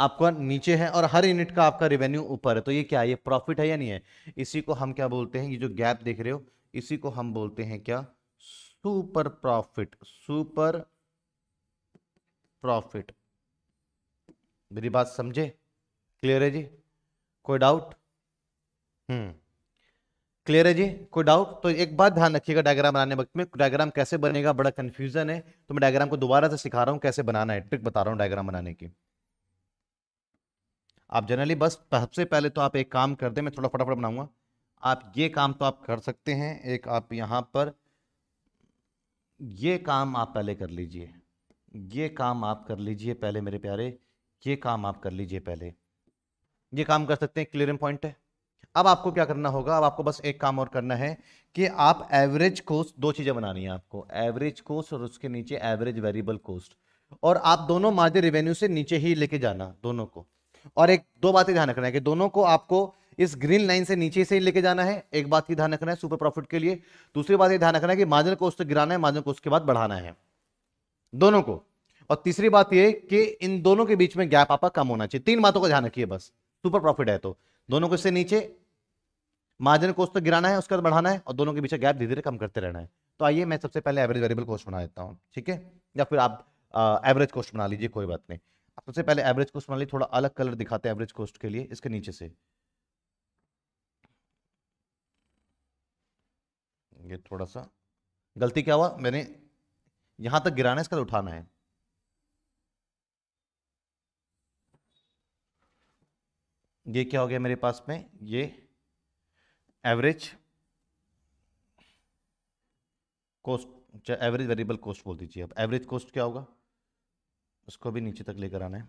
आपका नीचे है और हर यूनिट का आपका रेवेन्यू ऊपर है तो ये क्या है ये प्रॉफिट है या नहीं है इसी को हम क्या बोलते हैं ये जो गैप देख रहे हो इसी को हम बोलते हैं क्या सुपर प्रॉफिट सुपर प्रॉफिट मेरी बात समझे क्लियर है जी कोई डाउट हम्म क्लियर है जी कोई डाउट तो एक बात ध्यान रखिएगा डायग्राम बनाने वक्त में डायग्राम कैसे बनेगा बड़ा कंफ्यूजन है तो मैं डायग्राम को दोबारा से सिखा रहा हूँ कैसे बनाना है ट्रिक बता रहा हूँ डायग्राम बनाने की आप जनरली बस सबसे पहले तो आप एक काम कर दें मैं थोड़ा फटाफट बनाऊंगा आप ये काम तो आप कर सकते हैं एक आप यहाँ पर ये काम आप पहले कर लीजिए ये काम आप कर लीजिए पहले मेरे प्यारे ये काम आप कर लीजिए पहले ये काम कर सकते हैं क्लियरिंग पॉइंट है अब आपको क्या करना होगा अब आपको बस एक काम और करना है कि आप एवरेज कोस्ट दो चीज़ें बनानी है आपको एवरेज कोस्ट और उसके नीचे एवरेज वेरिएबल कोस्ट और आप दोनों मार्जिन रेवेन्यू से नीचे ही लेके जाना दोनों को और एक दो बातें ध्यान रखना है कि दोनों को आपको इस ग्रीन लाइन से नीचे से ही लेके जाना है एक बात ये ध्यान रखना है सुपर प्रॉफिट के लिए दूसरी बात ये ध्यान रखना है कि मार्जिन कोस्ट गिराना है मार्जिन कोस्ट के बाद बढ़ाना है दोनों को और तीसरी बात यह कि इन दोनों के बीच में गैप आपका कम होना चाहिए तीन बातों का ध्यान रखिए बस सुपर प्रॉफिट है तो दोनों को इससे नीचे मार्जिन कोस्ट तो गिराना है उसके बाद बढ़ाना है और दोनों के बीच गैप धीरे धीरे कम करते रहना है तो आइए मैं सबसे पहले एवरेज वेरिएबल कोस्ट बना देता हूँ ठीक है या फिर आप एवरेज कोस्ट बना लीजिए कोई बात नहीं सबसे पहले एवरेज कोस्ट बना लीजिए थोड़ा अलग कलर दिखाते हैं एवरेज कोस्ट के लिए इसके नीचे से ये थोड़ा सा गलती क्या हुआ मैंने यहां तक गिराना है इसका उठाना है ये क्या हो गया मेरे पास में ये average cost average variable cost बोल दीजिए अब एवरेज कॉस्ट क्या होगा उसको भी नीचे तक लेकर आना है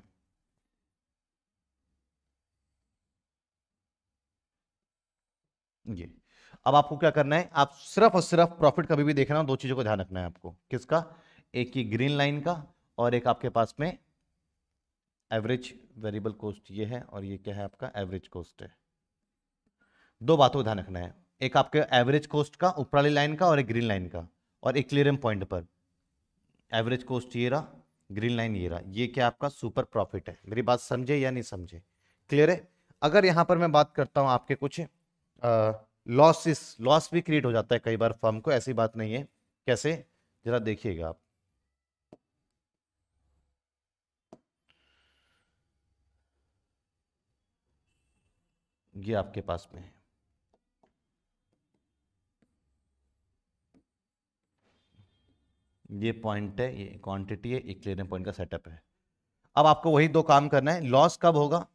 ये अब आपको क्या करना है आप सिर्फ और सिर्फ प्रॉफिट कभी भी देखना दो चीज़ों को ध्यान रखना है आपको किसका एक की ग्रीन लाइन का और एक आपके पास में एवरेज वेरिएबल कॉस्ट ये है और ये क्या है आपका एवरेज कॉस्ट है दो बातों को ध्यान रखना है एक आपके एवरेज कोस्ट का ऊपर वाली लाइन का और एक ग्रीन लाइन का और एक क्लियरम पॉइंट पर एवरेज कोस्ट ये रहा ग्रीन लाइन ये रहा ये क्या आपका सुपर प्रॉफिट है मेरी बात समझे या नहीं समझे क्लियर है अगर यहाँ पर मैं बात करता हूँ आपके कुछ लॉसिस लॉस भी क्रिएट हो जाता है कई बार फर्म को ऐसी बात नहीं है कैसे जरा देखिएगा आप ये आपके पास में है ये पॉइंट है ये क्वांटिटी है इक्लेरियम पॉइंट का सेटअप है अब आपको वही दो काम करना है लॉस कब होगा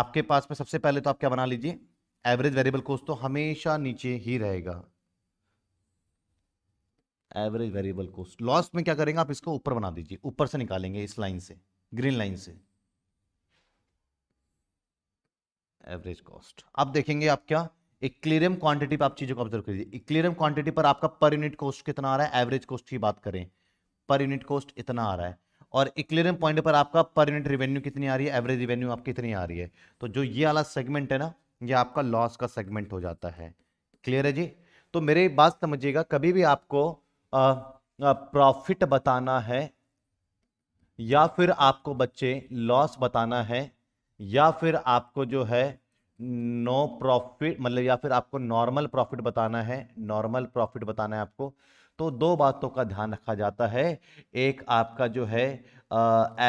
आपके पास में सबसे पहले तो आप क्या बना लीजिए एवरेज वेरिएबल कोस्ट तो हमेशा नीचे ही रहेगा एवरेज वेरिएबल कोस्ट लॉस में क्या करेंगे आप इसको ऊपर बना दीजिए ऊपर से निकालेंगे इस लाइन से ग्रीन लाइन से एवरेज कॉस्ट अब देखेंगे आप क्या इक्लेरियम क्वांटिटी पर आप चीज़ों को ऑब्जर्व करिए इक्लेरियम क्वांटिटी पर आपका पर यूनिट कॉस्ट कितना आ रहा है एवरेज कॉस्ट की बात करें पर यूनिट कॉस्ट इतना आ रहा है और इक्लेरियम पॉइंट पर आपका पर यूनिट रिवेन्यू कितनी आ रही है एवरेज रिवेन्यू आपकी कितनी आ रही है तो जो ये वाला सेगमेंट है ना ये आपका लॉस का सेगमेंट हो जाता है क्लियर है जी तो मेरे बात समझिएगा कभी भी आपको प्रॉफिट बताना है या फिर आपको बच्चे लॉस बताना है या फिर आपको जो है नो प्रॉफिट मतलब या फिर आपको नॉर्मल प्रॉफिट बताना है नॉर्मल प्रॉफिट बताना है आपको तो दो बातों का ध्यान रखा जाता है एक आपका जो है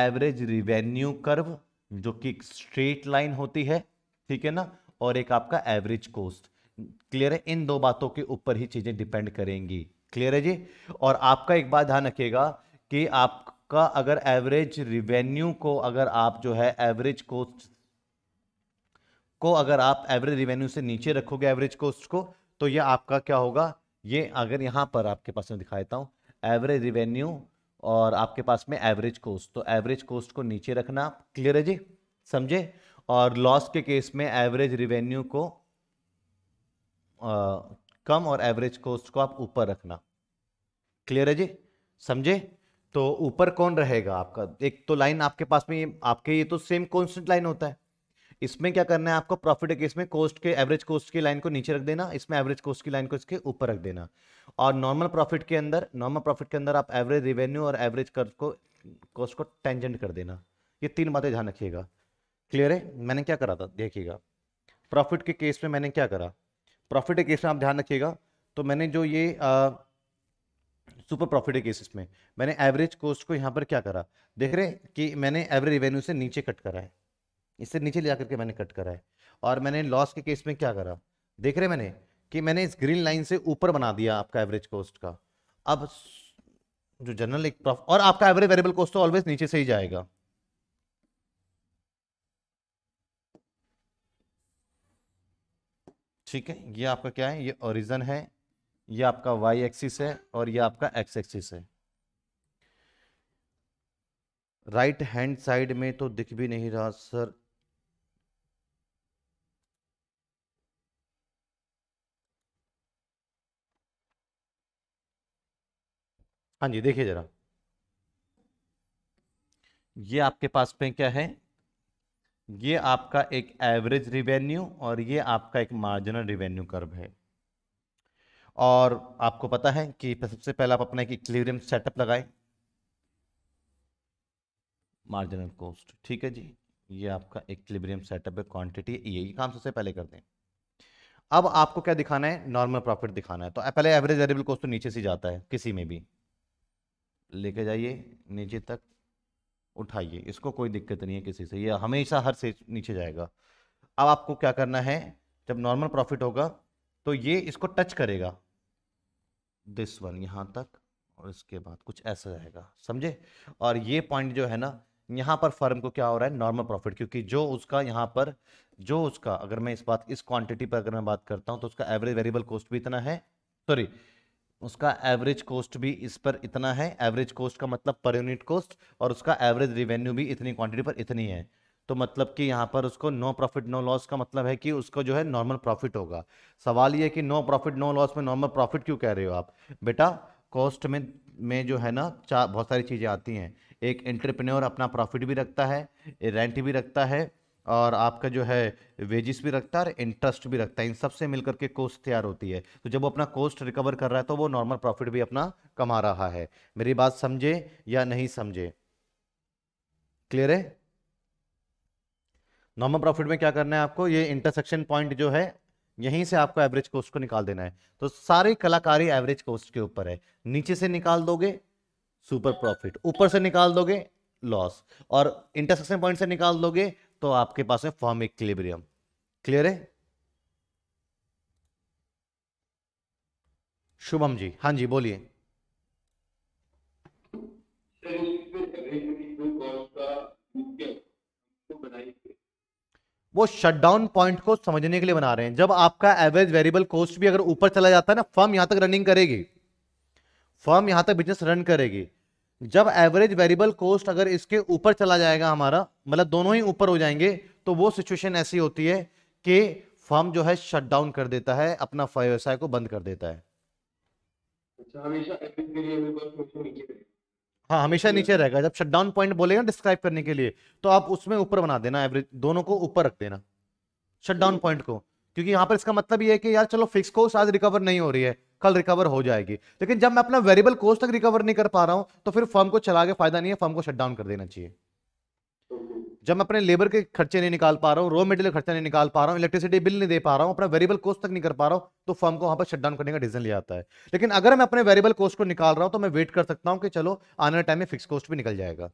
एवरेज रिवेन्यू कर्व जो कि स्ट्रेट लाइन होती है ठीक है ना और एक आपका एवरेज कोस्ट क्लियर है इन दो बातों के ऊपर ही चीज़ें डिपेंड करेंगी क्लियर है जी और आपका एक बात ध्यान रखिएगा कि आपका अगर एवरेज रिवेन्यू को अगर आप जो है एवरेज कोस्ट को अगर आप एवरेज रिवेन्यू से नीचे रखोगे एवरेज कॉस्ट को तो ये आपका क्या होगा ये अगर यहाँ पर आपके पास में दिखा देता हूँ एवरेज रिवेन्यू और आपके पास में एवरेज कॉस्ट तो एवरेज कॉस्ट को नीचे रखना क्लियर है जी समझे और लॉस के केस में एवरेज रिवेन्यू को आ, कम और एवरेज कॉस्ट को आप ऊपर रखना क्लियर है जी समझे तो ऊपर कौन रहेगा आपका एक तो लाइन आपके पास में आपके ये तो सेम कॉन्स्टेंट लाइन होता है इसमें क्या करना है आपको प्रॉफिट है इसमें कॉस्ट के एवरेज कॉस्ट की लाइन को नीचे रख देना इसमें एवरेज कॉस्ट की लाइन को इसके ऊपर रख देना और नॉर्मल प्रॉफिट के अंदर नॉर्मल प्रॉफिट के अंदर आप एवरेज रिवेन्यू और एवरेज कर्ज को कॉस्ट को टेंजेंट कर देना ये तीन बातें ध्यान रखिएगा क्लियर है मैंने क्या करा था देखिएगा प्रॉफिट के केस में मैंने क्या करा प्रॉफिट के केस में आप ध्यान रखिएगा तो मैंने जो ये आ, सुपर प्रॉफिट के केसेस में मैंने एवरेज कॉस्ट को यहाँ पर क्या करा देख रहे कि मैंने एवरेज रिवेन्यू से नीचे कट करा है इससे नीचे ले जाकर के मैंने कट करा है और मैंने लॉस के केस में क्या करा देख रहे मैंने कि मैंने इस ग्रीन लाइन से ऊपर बना दिया आपका एवरेज कॉस्ट का अब जो जनरल एक प्रॉफिट और आपका एवरेज वेरिएबल कॉस्ट तो ऑलवेज नीचे से ही जाएगा ठीक है ये आपका क्या है ये ओरिजन है ये आपका वाई एक्सिस है और ये आपका एक्स एक्सिस है राइट हैंड साइड में तो दिख भी नहीं रहा सर हाँ जी देखिए ज़रा ये आपके पास में क्या है ये आपका एक एवरेज रिवेन्यू और ये आपका एक मार्जिनल रिवेन्यू कर्व है और आपको पता है कि सबसे पहले आप अपना एक इक्लिवरियम सेटअप लगाए मार्जिनल कॉस्ट ठीक है जी ये आपका इक्लिबरियम सेटअप है क्वांटिटी यही काम सबसे पहले कर दें अब आपको क्या दिखाना है नॉर्मल प्रॉफिट दिखाना है तो पहले एवरेज वेरिएबल कॉस्ट तो नीचे से जाता है किसी में भी लेके जाइए नीचे तक उठाइए इसको कोई दिक्कत नहीं है किसी से ये हमेशा हर से नीचे जाएगा अब आपको क्या करना है जब नॉर्मल प्रॉफिट होगा तो ये इसको टच करेगा दिस वन यहाँ तक और इसके बाद कुछ ऐसा जाएगा समझे और ये पॉइंट जो है ना यहाँ पर फर्म को क्या हो रहा है नॉर्मल प्रॉफिट क्योंकि जो उसका यहाँ पर जो उसका अगर मैं इस बात इस क्वांटिटी पर अगर मैं बात करता हूँ तो उसका एवरेज वेरिएबल कॉस्ट भी इतना है सॉरी उसका एवरेज कॉस्ट भी इस पर इतना है एवरेज कॉस्ट का मतलब पर यूनिट कॉस्ट और उसका एवरेज रिवेन्यू भी इतनी क्वांटिटी पर इतनी है तो मतलब कि यहाँ पर उसको नो प्रॉफिट नो लॉस का मतलब है कि उसको जो है नॉर्मल प्रॉफिट होगा सवाल ये कि नो प्रॉफिट नो लॉस में नॉर्मल प्रॉफिट क्यों कह रहे हो आप बेटा कॉस्ट में में जो है ना चार बहुत सारी चीज़ें आती हैं एक एंटरप्रेन्योर अपना प्रॉफिट भी रखता है रेंट भी रखता है और आपका जो है वेजिस भी रखता है और इंटरेस्ट भी रखता है इन सब से मिलकर के कोस्ट तैयार होती है तो जब वो अपना कोस्ट रिकवर कर रहा है तो वो नॉर्मल प्रॉफिट भी अपना कमा रहा है मेरी बात समझे या नहीं समझे क्लियर है नॉर्मल प्रॉफिट में क्या करना है आपको ये इंटरसेक्शन पॉइंट जो है यहीं से आपको एवरेज कोस्ट को निकाल देना है तो सारी कलाकारी एवरेज कोस्ट के ऊपर है नीचे से निकाल दोगे सुपर प्रॉफिट ऊपर से निकाल दोगे लॉस और इंटरसेक्शन पॉइंट से निकाल दोगे तो आपके पास है फॉर्म इक्लिब्रियम क्लियर है शुभम जी हाँ जी बोलिए वो शटडाउन पॉइंट को समझने के लिए बना रहे हैं जब आपका एवरेज वेरिएबल कॉस्ट भी अगर ऊपर चला जाता है ना फर्म यहां तक रनिंग करेगी फर्म यहां तक बिजनेस रन करेगी जब एवरेज वेरिएबल कॉस्ट अगर इसके ऊपर चला जाएगा हमारा मतलब दोनों ही ऊपर हो जाएंगे तो वो सिचुएशन ऐसी होती है कि फर्म जो है शट डाउन कर देता है अपना व्यवसाय को बंद कर देता है अच्छा, हाँ हमेशा नीचे रहेगा जब शट डाउन पॉइंट बोलेगा डिस्क्राइब करने के लिए तो आप उसमें ऊपर बना देना एवरेज दोनों को ऊपर रख देना शट डाउन पॉइंट को क्योंकि यहाँ पर इसका मतलब ये है कि यार चलो फिक्स कोस्ट आज रिकवर नहीं हो रही है कल रिकवर हो जाएगी लेकिन जब मैं अपना वेरिएबल कोस्ट तक रिकवर नहीं कर पा रहा हूं तो फिर फर्म को चला के फायदा नहीं है फर्म को शट डाउन कर देना चाहिए जब मैं अपने लेबर के खर्चे नहीं निकाल पा रहा हूँ रॉ मेटेरियल खर्चा नहीं निकाल पा रहा हूँ इलेक्ट्रिसिटी बिल नहीं दे पा रहा हूँ अपना वेरिएबल कोस्ट तक नहीं कर पा रहा हूँ तो फर्म को वहाँ पर शटडाउन करने का डिसीजन लिया जाता है लेकिन अगर मैं अपने वेरिएबल कोस्ट को निकाल रहा हूँ तो मैं वेट कर सकता हूँ कि चलो आने वाले टाइम में फिक्स कॉस्ट भी निकल जाएगा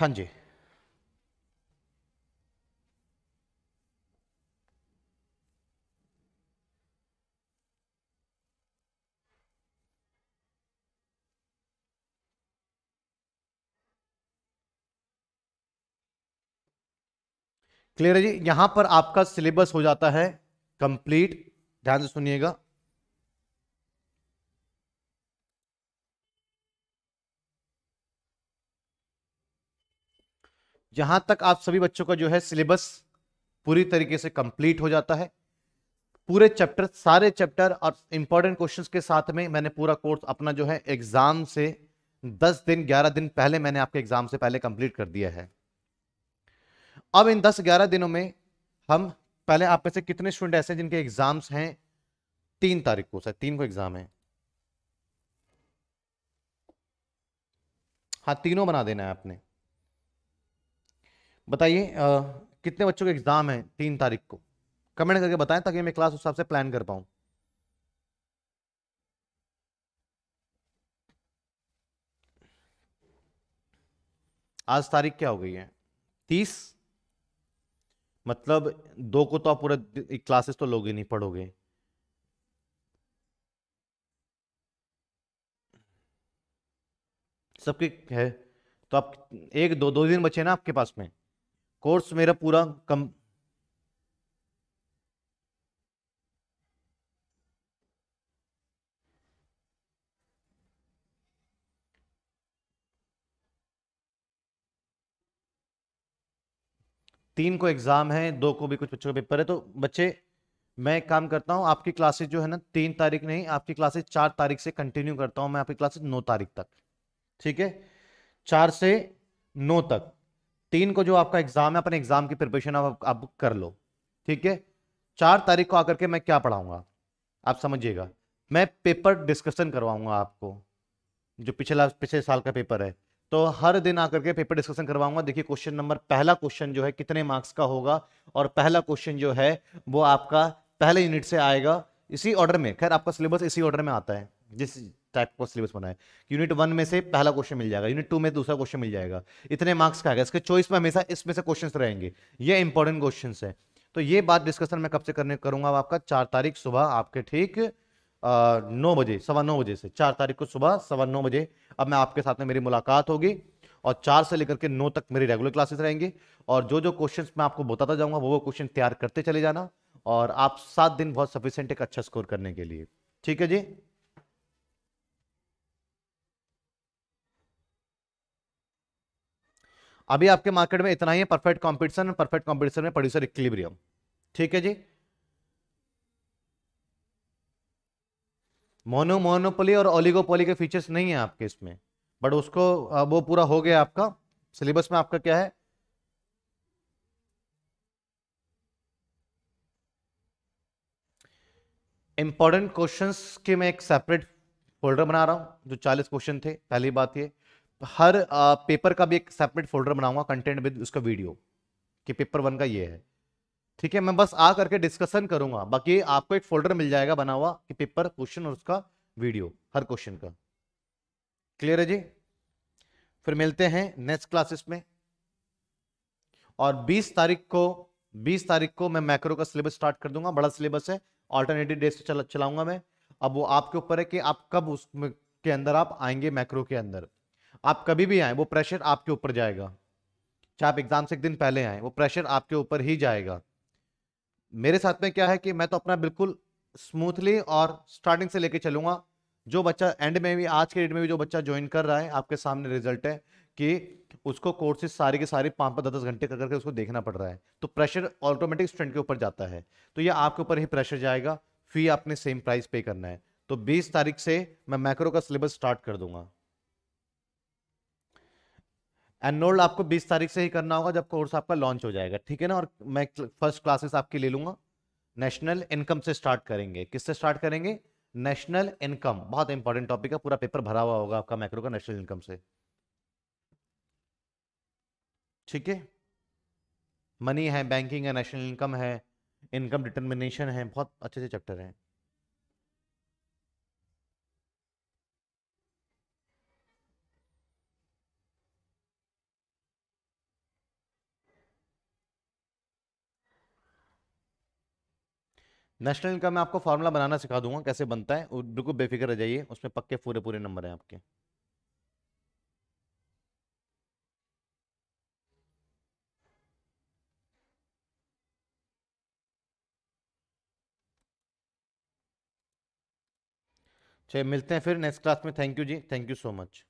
हाँ जी क्लियर है जी यहां पर आपका सिलेबस हो जाता है कंप्लीट ध्यान से सुनिएगा यहां तक आप सभी बच्चों का जो है सिलेबस पूरी तरीके से कंप्लीट हो जाता है पूरे चैप्टर सारे चैप्टर और इंपॉर्टेंट क्वेश्चंस के साथ में मैंने पूरा कोर्स अपना जो है एग्जाम से 10 दिन 11 दिन पहले मैंने आपके एग्जाम से पहले कंप्लीट कर दिया है अब इन 10-11 दिनों में हम पहले आप में से कितने स्टूडेंट ऐसे हैं जिनके एग्जाम्स हैं तीन तारीख को सर तीन को एग्जाम है हाँ तीनों बना देना है आपने बताइए कितने बच्चों के एग्जाम है तीन तारीख को कमेंट करके बताएं ताकि मैं क्लास उस हिसाब से प्लान कर पाऊं आज तारीख क्या हो गई है तीस मतलब दो को तो आप पूरा क्लासेस तो लोगे नहीं पढ़ोगे सबके है तो आप एक दो दो दिन बचे ना आपके पास में कोर्स मेरा पूरा कम तीन को एग्ज़ाम है दो को भी कुछ बच्चों का पेपर है तो बच्चे मैं एक काम करता हूँ आपकी क्लासेज जो है ना तीन तारीख नहीं आपकी क्लासेज चार तारीख से कंटिन्यू करता हूँ मैं आपकी क्लासेज नौ तारीख तक ठीक है चार से नौ तक तीन को जो आपका एग्ज़ाम है अपने एग्ज़ाम की प्रिपरेशन आप, आप कर लो ठीक है चार तारीख को आकर के मैं क्या पढ़ाऊंगा आप समझिएगा मैं पेपर डिस्कशन करवाऊंगा आपको जो पिछला पिछले साल का पेपर है तो हर दिन आकर के पेपर डिस्कशन करवाऊंगा देखिए क्वेश्चन नंबर पहला क्वेश्चन जो है कितने मार्क्स का होगा और पहला क्वेश्चन जो है वो आपका पहले यूनिट से आएगा इसी ऑर्डर में खैर आपका सिलेबस इसी ऑर्डर में आता है जिस टाइप का सिलेबस बना है यूनिट वन में से पहला क्वेश्चन मिल जाएगा यूनिट टू में दूसरा क्वेश्चन मिल जाएगा इतने मार्क्स का आएगा इसके चॉइस में हमेशा इसमें से क्वेश्चन रहेंगे ये इंपॉर्टेंट क्वेश्चन है तो ये बात डिस्कशन मैं कब से करने करूंगा आपका चार तारीख सुबह आपके ठीक नौ बजे सवा नौ बजे से चार तारीख को सुबह सवा नौ बजे अब मैं आपके साथ में मेरी मुलाकात होगी और चार से लेकर के नौ तक मेरी रेगुलर क्लासेस रहेंगी और जो जो क्वेश्चन मैं आपको बताता जाऊंगा वो वो क्वेश्चन तैयार करते चले जाना और आप सात दिन बहुत सफिशेंट एक अच्छा स्कोर करने के लिए ठीक है जी अभी आपके मार्केट में इतना ही है परफेक्ट कंपटीशन परफेक्ट कंपटीशन में प्रोड्यूसर इक्लिब्रियम ठीक है जी मोनो मोनोपोली और ओलिगोपोली के फीचर्स नहीं है आपके इसमें बट उसको वो पूरा हो गया आपका सिलेबस में आपका क्या है इंपॉर्टेंट क्वेश्चंस के मैं एक सेपरेट फोल्डर बना रहा हूं जो 40 क्वेश्चन थे पहली बात ये हर पेपर का भी एक सेपरेट फोल्डर बनाऊंगा कंटेंट विद उसका वीडियो कि पेपर वन का ये है ठीक है मैं बस आ करके डिस्कशन करूंगा बाकी आपको एक फोल्डर मिल जाएगा बना हुआ कि पेपर क्वेश्चन और उसका वीडियो हर क्वेश्चन का क्लियर है जी फिर मिलते हैं नेक्स्ट क्लासेस में और 20 तारीख को 20 तारीख को मैं मैक्रो का सिलेबस स्टार्ट कर दूंगा बड़ा सिलेबस है ऑल्टरनेटिव डेज से चला, चलाऊंगा मैं अब वो आपके ऊपर है कि आप कब उसके के अंदर आप आएंगे मैक्रो के अंदर आप कभी भी आए वो प्रेशर आपके ऊपर जाएगा चाहे आप एग्जाम से एक दिन पहले आए वो प्रेशर आपके ऊपर ही जाएगा मेरे साथ में क्या है कि मैं तो अपना बिल्कुल स्मूथली और स्टार्टिंग से लेके चलूंगा जो बच्चा एंड में भी आज के डेट में भी जो बच्चा ज्वाइन कर रहा है आपके सामने रिजल्ट है कि उसको कोर्सेज सारे के सारे पाँच पाँच दस घंटे कर करके उसको देखना पड़ रहा है तो प्रेशर ऑटोमेटिक स्टूडेंट के ऊपर जाता है तो ये आपके ऊपर ही प्रेशर जाएगा फी आपने सेम प्राइस पे करना है तो बीस तारीख से मैं मैक्रो का सिलेबस स्टार्ट कर दूंगा एनरोल आपको 20 तारीख से ही करना होगा जब कोर्स आपका लॉन्च हो जाएगा ठीक है ना और मैं फर्स्ट क्लासेस आपकी ले लूंगा नेशनल इनकम से स्टार्ट करेंगे किससे स्टार्ट करेंगे नेशनल इनकम बहुत इंपॉर्टेंट टॉपिक है पूरा पेपर भरा हुआ होगा आपका मैक्रो का नेशनल इनकम से ठीक है मनी है बैंकिंग है नेशनल इनकम है इनकम डिटर्मिनेशन है बहुत अच्छे अच्छे चैप्टर हैं नेशनल इनकम में आपको फार्मूला बनाना सिखा दूंगा कैसे बनता है बिल्कुल बेफिक्र रह जाइए उसमें पक्के पूरे पूरे नंबर हैं आपके चलिए मिलते हैं फिर नेक्स्ट क्लास में थैंक यू जी थैंक यू सो मच